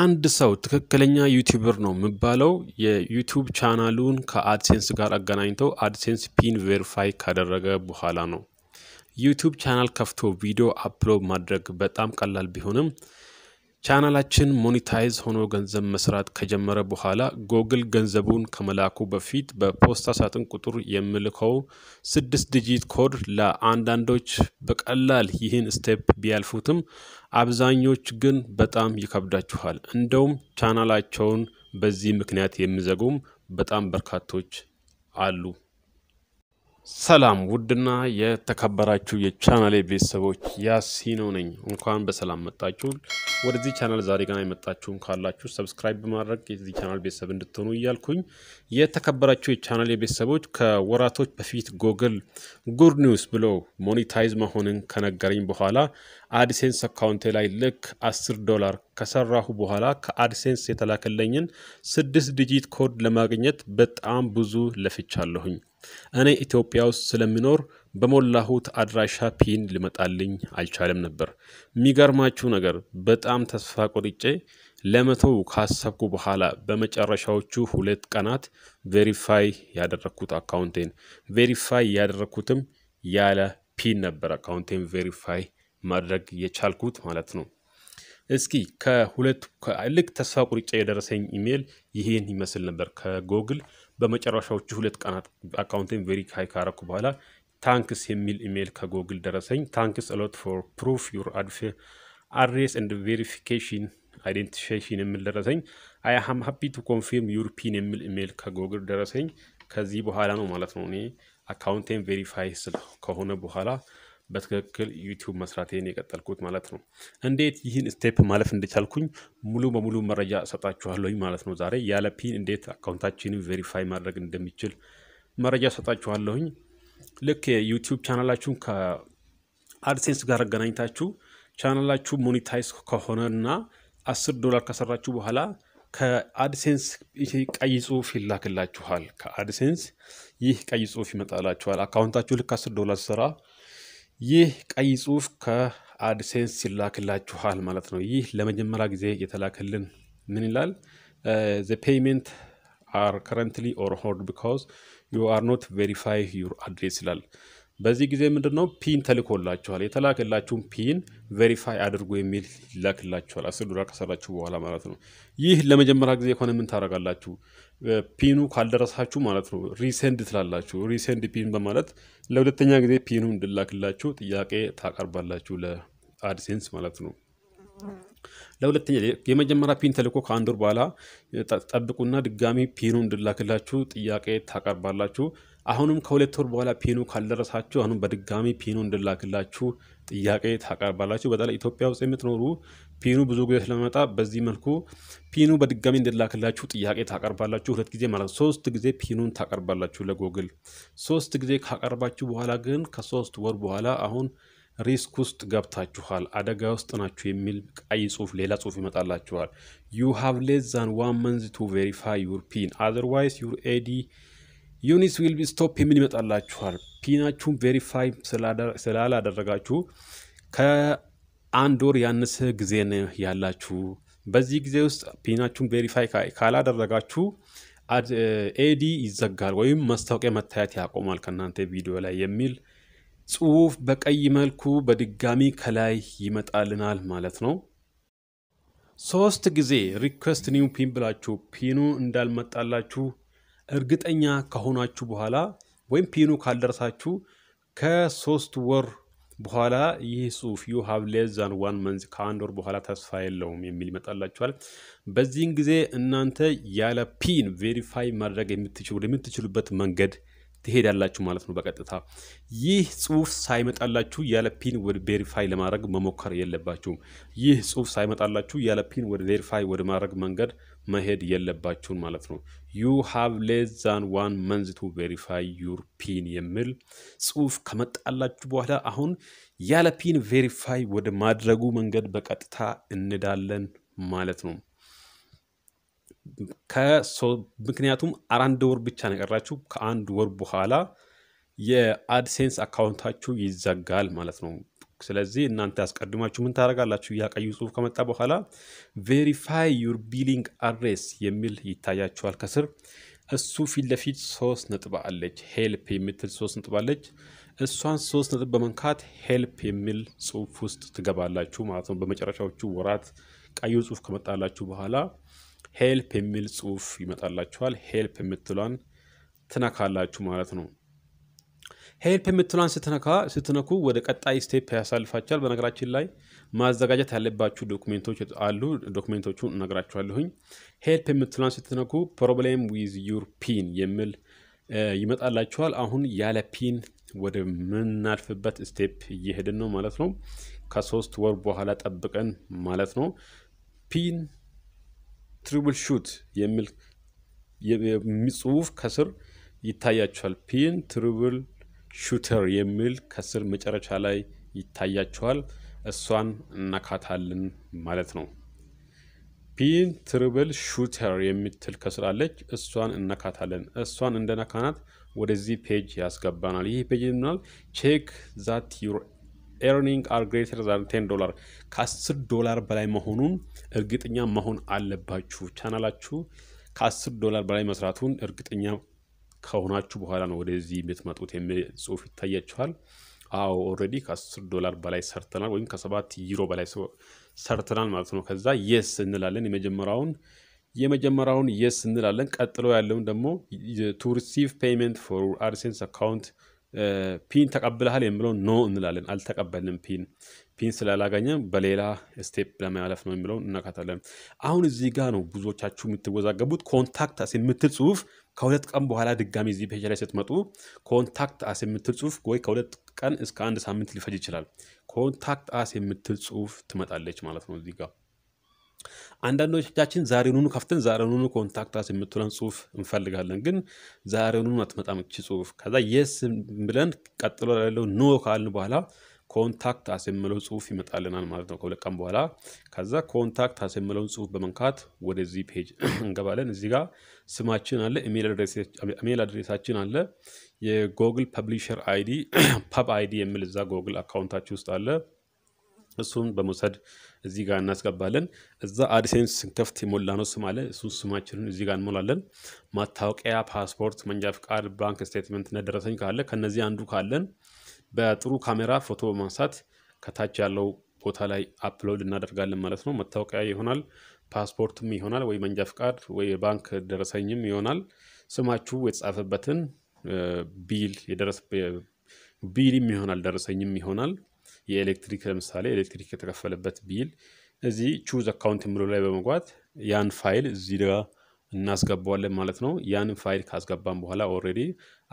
አንድ ሰው ትክክለኛ ዩቲዩበር ነው የሚባለው የዩቲዩብ ቻናሉን ከአድሴንስ ጋር አገናኝተው አድሴንስ ፒን ቬሪፋይ ካደረገ በኋላ ነው። ዩቲዩብ ቻናል ከፍቶ ቪዲዮ አፕሎድ ማድረግ በጣም ቀላል ቢሆንም ቻናላችን ሞኒታይዝ ሆኖ ገንዘብ መስራት ከጀመረ በኋላ ጎግል ገንዘቡን ከመላኩ በፊት በፖስታ ሳጥን ቁጥር የምልከው ስድስት ዲጂት ኮድ ለአንዳንዶች በቀላል ይህን ስቴፕ ቢያልፉትም አብዛኞች ግን በጣም ይከብዳችኋል። እንደውም ቻናላቸውን በዚህ ምክንያት የሚዘጉም በጣም በርካቶች አሉ። ሰላም ውድና የተከበራችሁ የቻናሌ ቤተሰቦች ያሲኖ ነኝ። እንኳን በሰላም መጣችሁ። ወደዚህ ቻናል ዛሬ ገና የመጣችሁም ካላችሁ ሰብስክራይብ በማድረግ የዚህ ቻናል ቤተሰብ እንድትሆኑ እያልኩኝ የተከበራችሁ የቻናሌ ቤተሰቦች ከወራቶች በፊት ጎግል ጉድ ኒውስ ብሎ ሞኔታይዝ መሆንን ከነገረኝ በኋላ አድሴንስ አካውንቴ ላይ ልክ 10 ዶላር ከሰራሁ በኋላ ከአድሴንስ የተላከለኝን ስድስት ዲጂት ኮድ ለማግኘት በጣም ብዙ ለፍቻለሁኝ። እኔ ኢትዮጵያ ውስጥ ስለሚኖር በሞላሁት አድራሻ ፒን ሊመጣልኝ አልቻለም ነበር። የሚገርማችሁ ነገር በጣም ተስፋ ቆርጬ ለመተው ካሰብኩ በኋላ በመጨረሻዎቹ ሁለት ቀናት ቬሪፋይ ያደረግኩት አካውንቴን። ቬሪፋይ ያደረግኩትም ያለ ፒን ነበር። አካውንቴን ቬሪፋይ ማድረግ የቻልኩት ማለት ነው። እስኪ ከሁለት ልክ ተስፋ ቁርጫ የደረሰኝ ኢሜል ይህን ይመስል ነበር ከጎግል በመጨረሻዎቹ ሁለት ቀናት አካውንቴን ቬሪፋይ ካረኩ በኋላ ታንክስ የሚል ኢሜይል ከጎግል ደረሰኝ። ታንክስ አሎት ፎር ፕሩፍ ዩር አድሬስ ኤንድ ቬሪፊኬሽን አይዴንቲፊኬሽን የሚል ደረሰኝ። አይ ሀፒ ቱ ኮንፊርም ዩር ፒን የሚል ኢሜይል ከጎግል ደረሰኝ። ከዚህ በኋላ ነው ማለት ነው እኔ አካውንቴን ቬሪፋይ ስል ከሆነ በኋላ በትክክል ዩቲዩብ መስራቴን የቀጠልኩት ማለት ነው። እንዴት ይህን ስቴፕ ማለፍ እንደቻልኩኝ ሙሉ በሙሉ መረጃ እሰጣችኋለሁኝ ማለት ነው። ዛሬ ያለ ፒን እንዴት አካውንታችንን ቬሪፋይ ማድረግ እንደሚችል መረጃ እሰጣችኋለሁኝ። ልክ የዩቲዩብ ቻናላችሁን ከአድሴንስ ጋር አገናኝታችሁ ቻናላችሁ ሞኒታይዝ ከሆነና አስር ዶላር ከሰራችሁ በኋላ ከአድሴንስ ቀይ ጽሁፍ ይላክላችኋል። ከአድሴንስ ይህ ቀይ ጽሁፍ ይመጣላችኋል። አካውንታችሁ ልክ አስር ዶላር ስራ ይህ ቀይ ጽሁፍ ከአድሴንስ ይላክላችኋል ማለት ነው። ይህ ለመጀመሪያ ጊዜ የተላከልን ምን ይላል? ዘ ፔይመንት አር ከረንትሊ ኦን ሆልድ ቢካዝ ዩ አር ኖት ቬሪፋይ ዩር አድሬስ ይላል። በዚህ ጊዜ ምንድን ነው ፒን ተልኮላችኋል። የተላከላችሁን ፒን ቬሪፋይ አድርጉ የሚል ይላክላችኋል። አስር ዶላር ከሰራችሁ በኋላ ማለት ነው። ይህ ለመጀመሪያ ጊዜ ከሆነ ምን ታደርጋላችሁ? ፒኑ ካልደረሳችሁ ማለት ነው ሪሴንድ ትላላችሁ። ሪሴንድ ፒን በማለት ለሁለተኛ ጊዜ ፒኑ እንድላክላችሁ ጥያቄ ታቀርባላችሁ ለአድሴንስ ማለት ነው። ለሁለተኛ የመጀመሪያ ፒን ተልኮ ከአንድ ወር በኋላ ጠብቁና ድጋሚ ፒኑ እንድላክላችሁ ጥያቄ ታቀርባላችሁ። አሁንም ከሁለት ወር በኋላ ፒኑ ካልደረሳችሁ አሁንም በድጋሚ ፒኑ እንድላክላችሁ ጥያቄ ታቀርባላችሁ። በተለይ ኢትዮጵያ ውስጥ የምትኖሩ ፒኑ ብዙ ጊዜ ስለመጣ በዚህ መልኩ ፒኑ በድጋሚ እንድላክላችሁ ጥያቄ ታቀርባላችሁ። ሁለት ጊዜ ማለት ሶስት ጊዜ ፒኑን ታቀርባላችሁ ለጎግል። ሶስት ጊዜ ካቀርባችሁ በኋላ ግን ከሶስት ወር በኋላ አሁን ሪስክ ውስጥ ገብታችኋል፣ አደጋ ውስጥ ናችሁ የሚል ቀይ ጽሁፍ፣ ሌላ ጽሁፍ ይመጣላችኋል። ዩ ሃቭ ሌስ ዛን ዋን መንዝ ቱ ቬሪፋይ ዩር ፒን አዘርዋይስ ዩር ኤዲ ዩኒስ ዊል ቢ ስቶፕ የምን ይመጣላችኋል። ፒናችሁን ቬሪፋይ ስላላደረጋችሁ ከአንድ ወር ያነሰ ጊዜ ያላችሁ። በዚህ ጊዜ ውስጥ ፒናችሁን ቬሪፋይ ካላደረጋችሁ ኤዲ ይዘጋል ወይም ማስታወቂያ መታየት ያቆማል ከእናንተ ቪዲዮ ላይ የሚል ጽሁፍ በቀይ መልኩ በድጋሚ ከላይ ይመጣልናል ማለት ነው። ሶስት ጊዜ ሪኩዌስት ኒው ፒን ብላችሁ ፒኑ እንዳልመጣላችሁ እርግጠኛ ከሆናችሁ በኋላ ወይም ፒኑ ካልደረሳችሁ ከሶስት ወር በኋላ ይህ ጽሁፍ ዩ ሀብ ሌስ ዛን ዋን መንዝ ከአንድ ወር በኋላ ተስፋ የለውም የሚል ይመጣላችኋል። በዚህን ጊዜ እናንተ ያለ ፒን ቬሪፋይ ማድረግ የምትችሉበት መንገድ ትሄዳላችሁ ማለት ነው። በቀጥታ ይህ ጽሁፍ ሳይመጣላችሁ ያለ ፒን ወደ ቬሪፋይ ለማድረግ መሞከር የለባችሁም። ይህ ጽሁፍ ሳይመጣላችሁ ያለ ፒን ወደ ቬሪፋይ ወደ ማድረግ መንገድ መሄድ የለባችሁን ማለት ነው። ዩ ሃቭ ሌስ ዛን ዋን መንዝ ቱ ቬሪፋይ ዩር ፒን የሚል ጽሁፍ ከመጣላችሁ በኋላ አሁን ያለ ፒን ቬሪፋይ ወደ ማድረጉ መንገድ በቀጥታ እንዳለን ማለት ነው። ምክንያቱም አንድ ወር ብቻ ነቀራችሁ። ከአንድ ወር በኋላ የአድሴንስ አካውንታችሁ ይዘጋል ማለት ነው። ስለዚህ እናንተ ያስቀድማችሁ ምን ታደርጋላችሁ? ያ ጽሁፍ ከመጣ በኋላ ቬሪፋይ ዩር ቢሊንግ አድሬስ የሚል ይታያችኋል ከስር እሱ ፊት ለፊት ሶስት ነጥብ አለች። ሄልፕ የምትል ሶስት ነጥብ አለች። እሷን ሶስት ነጥብ በመንካት ሄልፕ የሚል ጽሁፍ ውስጥ ትገባላችሁ ማለት ነው። በመጨረሻዎቹ ወራት ቀዩ ጽሁፍ ከመጣላችሁ በኋላ ሄልፕ የሚል ጽሁፍ ይመጣላችኋል። ሄልፕ የምትሏን ትነካላችሁ ማለት ነው። ሄልፕ የምትሏን ስትነካ ስትነኩ ወደ ቀጣይ ስቴፕ ያሳልፋቸዋል። በነገራችን ላይ ማዘጋጀት ያለባችሁ ዶክሜንቶች አሉ። ዶክሜንቶቹ እነግራችኋለሁኝ። ሄልፕ የምትሏን ስትነኩ ፕሮብሌም ዊዝ ዩር ፒን የሚል ይመጣላችኋል። አሁን ያለ ፒን ወደ ምናልፍበት ስቴፕ እየሄድን ነው ማለት ነው። ከሶስት ወር በኋላ ጠብቀን ማለት ነው። ፒን ትሪብል ሹት የሚል ጽሁፍ ከስር ይታያችኋል። ፒን ትሪብል ሹተር የሚል ከስር መጨረሻ ላይ ይታያቸዋል። እሷን እናካታለን ማለት ነው። ፒን ትርብል ሹተር የምትል ከስር አለች። እሷን እናካታለን። እሷን እንደነካናት ወደዚህ ፔጅ ያስገባናል። ይህ ፔጅ ምናል ቼክ ዛት ዩር ኤርኒንግ አር ግሬተር ዛን ቴን ዶላር ከአስር ዶላር በላይ መሆኑን እርግጠኛ መሆን አለባችሁ። ቻናላችሁ ከአስር ዶላር በላይ መስራቱን እርግጠኛ ከሆናችሁ በኋላ ነው ወደዚህ የምትመጡት የሚል ጽሁፍ ይታያችኋል። አዎ ኦልሬዲ ከ10 ዶላር በላይ ሰርተናል ወይም ከሰባት ዩሮ በላይ ሰርተናል ማለት ነው። ከዛ የስ እንላለን የመጀመሪያውን የመጀመሪያውን የስ እንላለን። ቀጥሎ ያለውን ደግሞ ቱ ሪሲቭ ፔይመንት ፎር አድሴንስ አካውንት ፒን ተቀብለሃል የሚለው ኖ እንላለን። አልተቀበልንም ፒን ፒን ስላላገኘም በሌላ ስቴፕ ለማለፍ ነው የሚለው እናካታለን። አሁን እዚህ ጋር ነው ብዙዎቻችሁ የምትወዛገቡት። ኮንታክት አስ የምትል ጽሁፍ ከሁለት ቀን በኋላ ድጋሚ እዚህ ፔጅ ላይ ስትመጡ ኮንታክት አስ የምትል ጽሁፍ ወይ ከሁለት ቀን እስከ አንድ ሳምንት ሊፈጅ ይችላል። ኮንታክት አስ የምትል ጽሁፍ ትመጣለች ማለት ነው እዚህ ጋር አንዳንዶቻችን ዛሬኑኑ ከፍተን ዛሬኑኑ ኮንታክት አስ የምትለን ጽሁፍ እንፈልጋለን፣ ግን ዛሬኑኑ አትመጣም እቺ ጽሁፍ። ከዛ የስ ብለን ቀጥሎ ያለው ኖ ካልን በኋላ ኮንታክት አስ ጽሁፍ ይመጣልናል ማለት ነው ከሁለት ቀን በኋላ። ከዛ ኮንታክት አስ የሚለውን ጽሁፍ በመንካት ወደዚህ ፔጅ እንገባለን። እዚህ ጋር ስማችን አለ፣ ኢሜል አድሬሳችን አለ፣ የጎግል ፐብሊሸር አይዲ ፐብ አይዲ የሚል እዛ ጎግል አካውንታችን ውስጥ አለ። እሱን በመውሰድ እዚህ ጋር እናስገባለን። እዛ አድሴንስ ስንከፍት የሞላ ነው ስም አለ። እሱን ስማችንን እዚህ ጋር እንሞላለን። ማታወቂያ፣ ፓስፖርት፣ መንጃ ፍቃድ፣ ባንክ ስቴትመንት፣ ነደረሰኝ ካለ ከነዚህ አንዱ ካለን በጥሩ ካሜራ ፎቶ በማንሳት ከታች ያለው ቦታ ላይ አፕሎድ እናደርጋለን ማለት ነው። መታወቂያ ይሆናል፣ ፓስፖርትም ይሆናል፣ ወይ መንጃ ፍቃድ ወይ የባንክ ደረሰኝም ይሆናል። ስማችሁ የተጻፈበትን ቢል የደረስ ቢልም ይሆናል፣ ደረሰኝም ይሆናል። የኤሌክትሪክ ለምሳሌ ኤሌክትሪክ የተከፈለበት ቢል እዚህ ቹዝ አካውንት የሚለው ላይ በመግባት ያን ፋይል እዚህ ጋር እናስገባዋለን ማለት ነው። ያንን ፋይል ካስገባን በኋላ ኦልሬዲ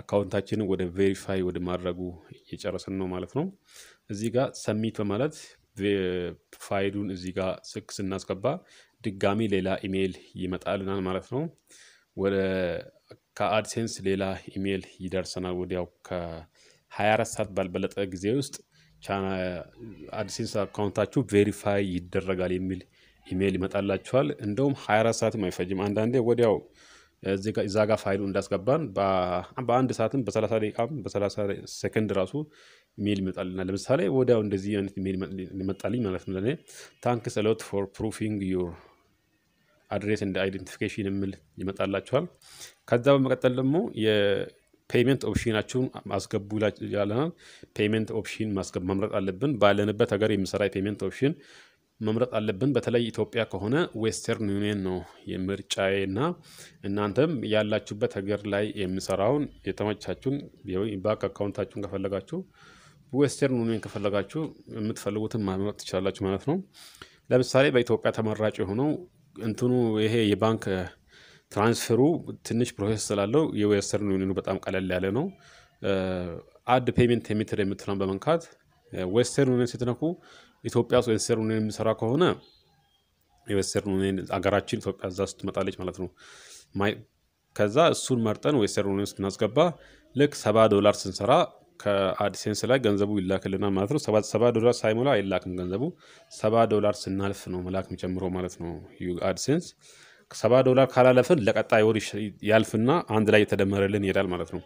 አካውንታችንን ወደ ቬሪፋይ ወደ ማድረጉ እየጨረስን ነው ማለት ነው። እዚህ ጋር ሰሚት በማለት ፋይሉን እዚህ ጋር ስልክ ስናስገባ ድጋሚ ሌላ ኢሜይል ይመጣልናል ማለት ነው። ወደ ከአድሴንስ ሌላ ኢሜይል ይደርሰናል ወዲያው ከ24 ሰዓት ባልበለጠ ጊዜ ውስጥ አድሴንስ አካውንታችሁ ቬሪፋይ ይደረጋል የሚል ኢሜይል ይመጣላችኋል። እንደውም 24 ሰዓትም አይፈጅም። አንዳንዴ ወዲያው እዛ ጋር ፋይሉ እንዳስገባን በአንድ ሰዓትም በ30 ደቂቃም በ30 ሴከንድ ራሱ ሜል ይመጣልናል። ለምሳሌ ወዲያው እንደዚህ አይነት ሜል ይመጣልኝ ማለት ነው ለእኔ ታንክስ ሎት ፎር ፕሩፊንግ ዩር አድሬስ እንደ አይደንቲፊኬሽን የሚል ይመጣላችኋል። ከዛ በመቀጠል ደግሞ የፔይመንት ኦፕሽናችሁን አስገቡ ያለናል። ፔይመንት ኦፕሽን መምረጥ አለብን። ባለንበት ሀገር የሚሰራ የፔይመንት ኦፕሽን መምረጥ አለብን። በተለይ ኢትዮጵያ ከሆነ ዌስተርን ዩኒየን ነው የምርጫዬ እና እናንተም ያላችሁበት ሀገር ላይ የምሰራውን የተመቻችሁን ባንክ አካውንታችሁን ከፈለጋችሁ ዌስተርን ዩኒየን ከፈለጋችሁ የምትፈልጉትን መምረጥ ትችላላችሁ ማለት ነው። ለምሳሌ በኢትዮጵያ ተመራጭ የሆነው እንትኑ ይሄ የባንክ ትራንስፈሩ ትንሽ ፕሮሴስ ስላለው የዌስተርን ዩኒየኑ በጣም ቀለል ያለ ነው። አድ ፔሜንት ሜተድ የምትለውን በመንካት ዌስተርን ዩኒየን ስትነኩ ኢትዮጵያ ውስጥ ዌስተርን ዩኒየን የሚሰራ ከሆነ የዌስተርን ዩኒየን አገራችን ኢትዮጵያ እዛ ስትመጣለች ማለት ነው። ከዛ እሱን መርጠን ዌስተርን ዩኒየን ስናስገባ ልክ ሰባ ዶላር ስንሰራ ከአዲሴንስ ላይ ገንዘቡ ይላክልናል ማለት ነው። ሰባ ዶላር ሳይሞላ አይላክም ገንዘቡ። ሰባ ዶላር ስናልፍ ነው መላክ የሚጀምረው ማለት ነው አዲሴንስ ሰባ ዶላር ካላለፍን ለቀጣይ ወር ያልፍና አንድ ላይ የተደመረልን ይሄዳል ማለት ነው።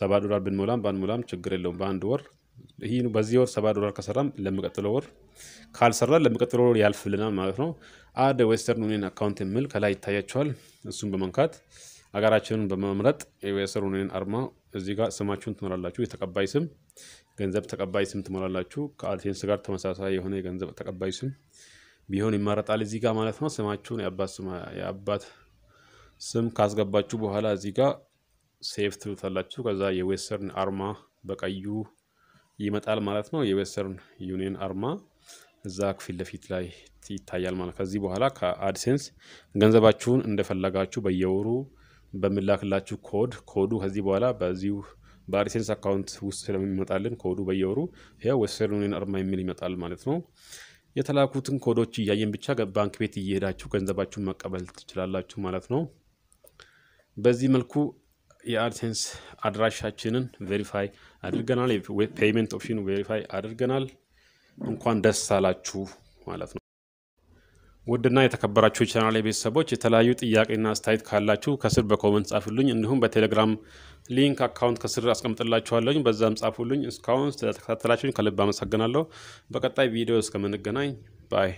ሰባ ዶላር ብንሞላም ባንሞላም ችግር የለውም። በአንድ ወር ይህ በዚህ ወር ሰባ ዶላር ከሰራም ለሚቀጥለው ወር ካልሰራ ለሚቀጥለው ወር ያልፍልናል ማለት ነው። አድ ዌስተርን ዩኒየን አካውንት የሚል ከላይ ይታያቸዋል። እሱን በመንካት ሀገራችንን በመምረጥ የዌስተርን ዩኒየን አርማ እዚህ ጋር ስማችሁን ትሞላላችሁ። የተቀባይ ስም ገንዘብ ተቀባይ ስም ትሞላላችሁ። ከአልቴንስ ጋር ተመሳሳይ የሆነ የገንዘብ ተቀባይ ስም ቢሆን ይመረጣል እዚህ ጋር ማለት ነው። ስማችሁን የአባት ስም ካስገባችሁ በኋላ እዚህ ጋር ሴቭ ትሉታላችሁ። ከዛ የዌስተርን አርማ በቀዩ ይመጣል ማለት ነው። የዌስተርን ዩኒየን አርማ እዛ ፊት ለፊት ላይ ይታያል ማለት ከዚህ በኋላ ከአድሴንስ ገንዘባችሁን እንደፈለጋችሁ በየወሩ በሚላክላችሁ ኮድ ኮዱ ከዚህ በኋላ በዚሁ በአድሴንስ አካውንት ውስጥ ስለሚመጣልን ኮዱ በየወሩ ይኸው ዌስተርን ዩኒየን አርማ የሚል ይመጣል ማለት ነው። የተላኩትን ኮዶች እያየን ብቻ ባንክ ቤት እየሄዳችሁ ገንዘባችሁን መቀበል ትችላላችሁ ማለት ነው። በዚህ መልኩ የአድሴንስ አድራሻችንን ቬሪፋይ አድርገናል። ፔይመንት ኦፕሽን ቬሪፋይ አድርገናል። እንኳን ደስ አላችሁ ማለት ነው። ውድና የተከበራችሁ ቻናል ቤተሰቦች የተለያዩ ጥያቄና አስተያየት ካላችሁ ከስር በኮመንት ጻፉልኝ። እንዲሁም በቴሌግራም ሊንክ አካውንት ከስር አስቀምጥላችኋለሁኝ በዛም ጻፉልኝ። እስካሁን ስለተከታተላችሁኝ ከልብ አመሰግናለሁ። በቀጣይ ቪዲዮ እስከምንገናኝ ባይ